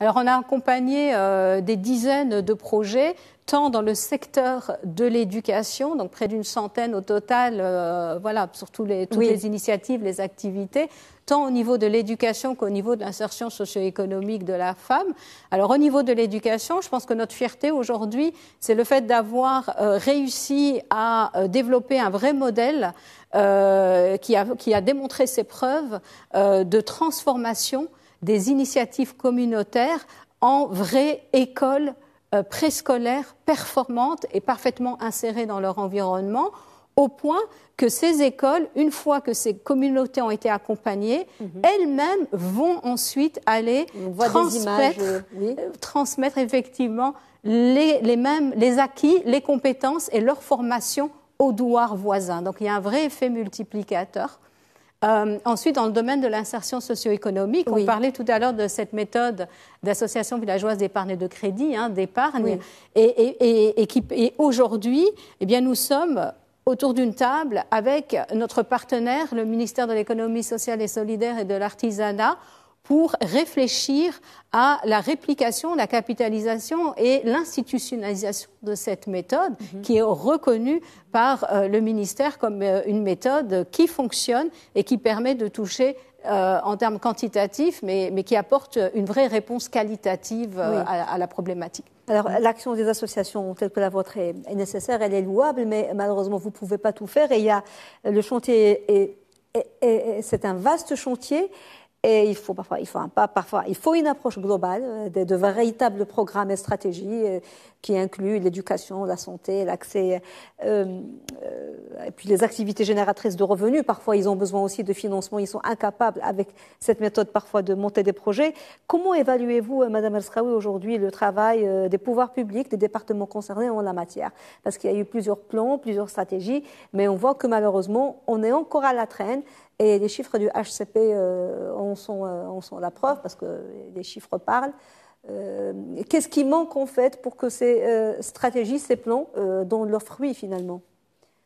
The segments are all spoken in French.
Alors on a accompagné euh, des dizaines de projets, tant dans le secteur de l'éducation, donc près d'une centaine au total, euh, voilà, sur les, toutes les initiatives, les activités, tant au niveau de l'éducation qu'au niveau de l'insertion socio-économique de la femme. Alors au niveau de l'éducation, je pense que notre fierté aujourd'hui, c'est le fait d'avoir euh, réussi à développer un vrai modèle qui, a, qui, a, démontré ses preuves de transformation des initiatives communautaires en vraies écoles euh, préscolaires performantes et parfaitement insérées dans leur environnement, au point que ces écoles, une fois que ces communautés ont été accompagnées, mhm. elles-mêmes vont ensuite aller euh, euh, transmettre, effectivement les, les, mêmes, les acquis, les compétences et leur formation aux douars voisins. Donc il y a un vrai effet multiplicateur. Euh, ensuite, dans le domaine de l'insertion socio-économique, on parlait tout à l'heure de cette méthode d'association villageoise d'épargne et de crédit, hein, d'épargne, et, et aujourd'hui, eh bien, nous sommes autour d'une table avec notre partenaire, le ministère de l'économie sociale et solidaire et de l'artisanat, pour réfléchir à la réplication, la capitalisation et l'institutionnalisation de cette méthode mhm. qui est reconnue par euh, le ministère comme euh, une méthode qui fonctionne et qui permet de toucher euh, en termes quantitatifs, mais, mais, qui apporte une vraie réponse qualitative à, la problématique. Alors, l'action des associations telles que la vôtre est, nécessaire, elle est louable, mais malheureusement, vous ne pouvez pas tout faire. Et il y a le chantier, c'est un vaste chantier. Et il faut parfois, il faut parfois, il faut une approche globale euh, de, véritables programmes et stratégies euh, qui incluent l'éducation, la santé, l'accès, euh, et puis les activités génératrices de revenus. Parfois, ils ont besoin aussi de financement. Ils sont incapables, avec cette méthode parfois, de monter des projets. Comment évaluez-vous, Madame Elstraoui, aujourd'hui le travail des pouvoirs publics, des départements concernés en la matière Parce qu'il y a eu plusieurs plans, plusieurs stratégies, mais on voit que malheureusement, on est encore à la traîne. Et les chiffres du HCP euh, euh, en, sont, la preuve, parce que les chiffres parlent. Euh, qu'est-ce qui manque en fait pour que ces stratégies, ces plans donnent leurs fruits finalement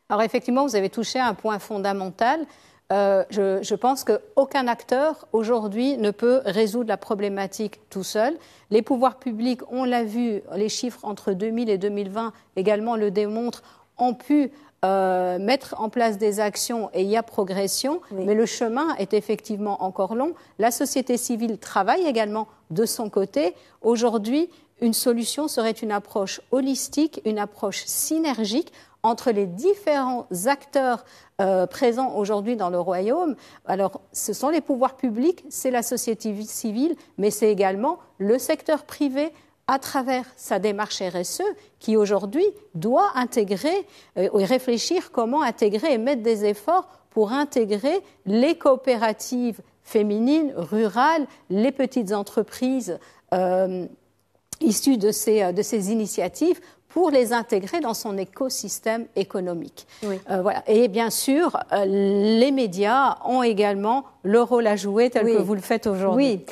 Alors effectivement, vous avez touché à un point fondamental. Je, je, pense qu'aucun acteur aujourd'hui ne peut résoudre la problématique tout seul. Les pouvoirs publics, on l'a vu, les chiffres entre 2000 et 2020 également le démontrent, ont pu euh, mettre en place des actions et il y a progression, mais le chemin est effectivement encore long. La société civile travaille également de son côté. Aujourd'hui, une solution serait une approche holistique, une approche synergique entre les différents acteurs euh, présents aujourd'hui dans le royaume. Alors, ce sont les pouvoirs publics, c'est la société civile, mais c'est également le secteur privé, à travers sa démarche RSE, qui aujourd'hui doit intégrer euh, et réfléchir comment intégrer et mettre des efforts pour intégrer les coopératives féminines, rurales, les petites entreprises euh, issues de ces, euh, de ces initiatives pour les intégrer dans son écosystème économique. Euh, voilà. Et bien sûr, les médias ont également le rôle à jouer tel que vous le faites aujourd'hui.